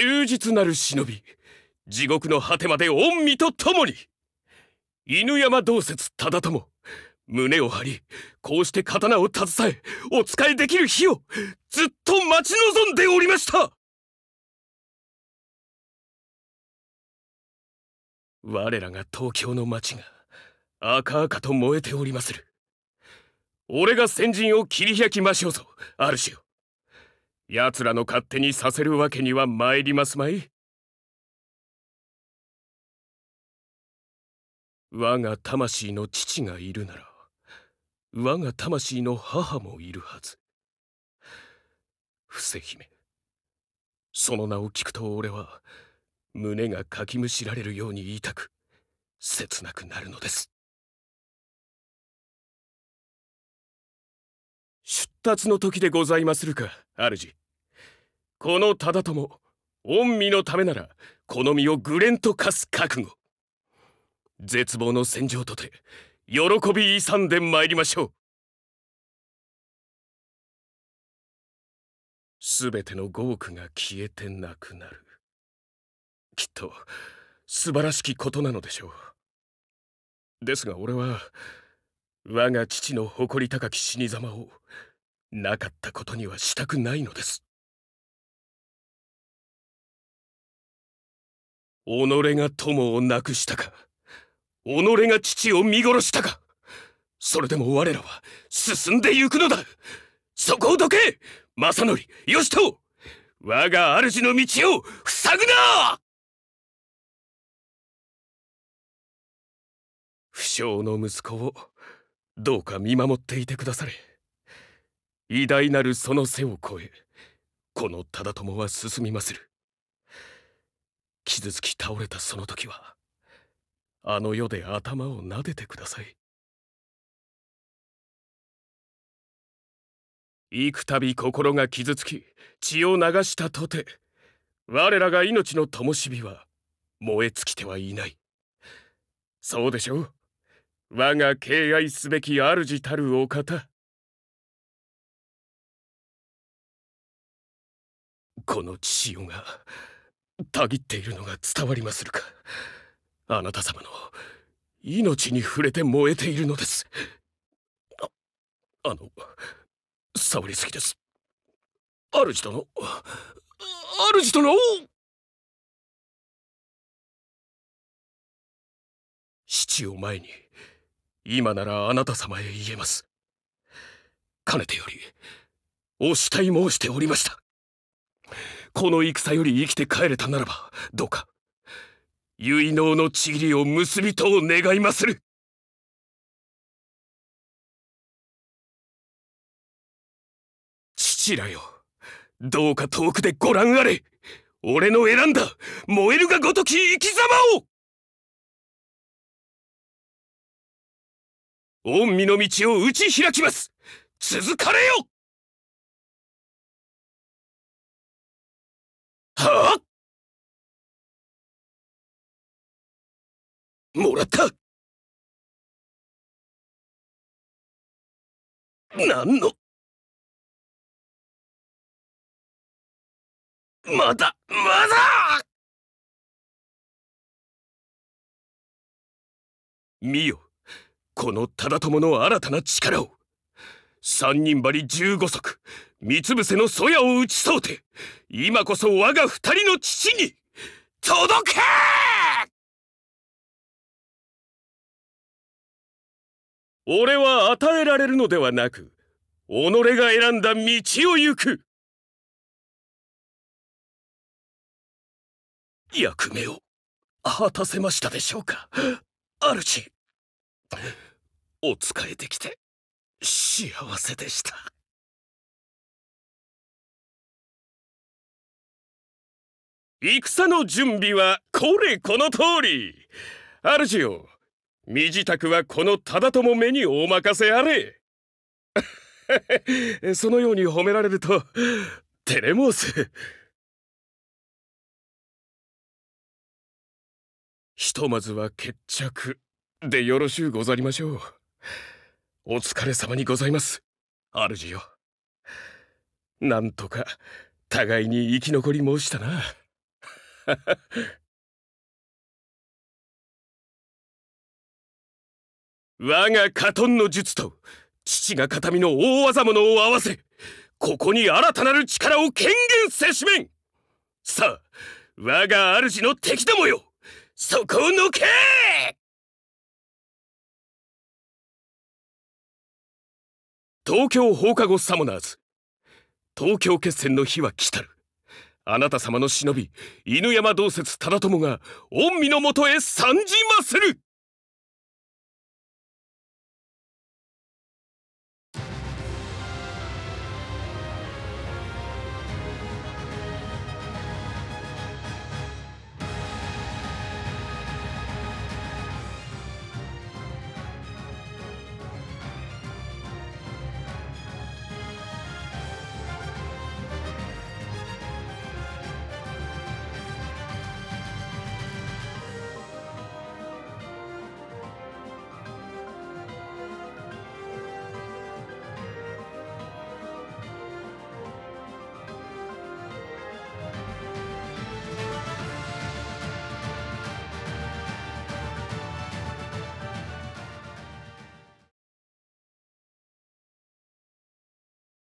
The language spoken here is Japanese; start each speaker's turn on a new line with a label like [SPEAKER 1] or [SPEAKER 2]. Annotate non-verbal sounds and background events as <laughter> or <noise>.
[SPEAKER 1] 忠実なる忍び地獄の果てまで御身と共に犬山洞説ただとも胸を張りこうして刀を携えお使いできる日をずっと待ち望んでおりました
[SPEAKER 2] 我らが東京
[SPEAKER 1] の町が赤々と燃えておりまする俺が先陣を切り開きましょうぞ主よ奴らの勝手にさせるわけには
[SPEAKER 2] 参りますまい
[SPEAKER 1] 我が魂の父がいるなら我が魂の母もいるはず伏せ姫その名を聞くと俺は胸がかきむしられるように痛く切
[SPEAKER 2] なくなるのです
[SPEAKER 1] 達の時でございまするか主この忠友御身のためならこの身をぐれんと化す覚悟絶望の戦場とて喜び勇んで参りましょう
[SPEAKER 2] すべての5億が消えてな
[SPEAKER 1] くなるきっと素晴らしきことなのでしょうですが俺は我が父の誇り高き死に様をなかったことにはしたくないのです己が友を亡くしたか己が父を見殺したかそれでも我らは進んでゆくのだそこをどけ正則義人我が主の
[SPEAKER 2] 道を塞ぐな
[SPEAKER 1] 不詳の息子をどうか見守っていてくだされ。偉大なるその背を越えこの忠友は進みまする傷つき倒れたその時はあの世
[SPEAKER 2] で頭を撫でてください
[SPEAKER 1] 幾度心が傷つき血を流したとて我らが命の灯火は燃え尽きてはいないそうでしょう我が敬愛すべき主たるお方
[SPEAKER 2] この血潮が
[SPEAKER 1] たぎっているのが伝わりまするかあなた様の命に触れて燃えているのですああの触りすぎです主殿主殿父を前に今ならあなた様へ言えますかねてよりお慕い申しておりましたこの戦より生きて帰れたならばどうか結納のちぎりを結びとう
[SPEAKER 2] 願いまする父らよどうか遠くでご覧あれ俺の選んだ燃えるがごとき生き様を御身の道を打ち開きます続かれよはあもらった何のまだまだ
[SPEAKER 1] 見よこの忠友の新たな力を三人張り十五足、三つ伏せのそやを打ちそうて、今こそ我が二人の父に、届け
[SPEAKER 2] 俺は与えられるのではなく、己が選んだ道を行く
[SPEAKER 1] 役目を果たせましたでしょうか、主。お仕えできて幸せでした。戦の準備はこれこの通り主よ身支度はこの忠友めにお任せあれ <laughs> そのように褒められると照れ申す
[SPEAKER 2] ひとまずは決着
[SPEAKER 1] でよろしゅうござりましょう。お疲れ様にございます、主よ。なんとか、互いに生き残り申したな。
[SPEAKER 2] <laughs>
[SPEAKER 1] 我がカトンの術と、父が形見の大技者を合わせ、ここに新たなる力を権限せしめんさあ、我が主の敵どもよそこをのけ
[SPEAKER 2] 東京放
[SPEAKER 1] 課後サモナーズ東京決戦の日は来たるあなた様の忍び犬山道説忠友が御身のもとへ参じまする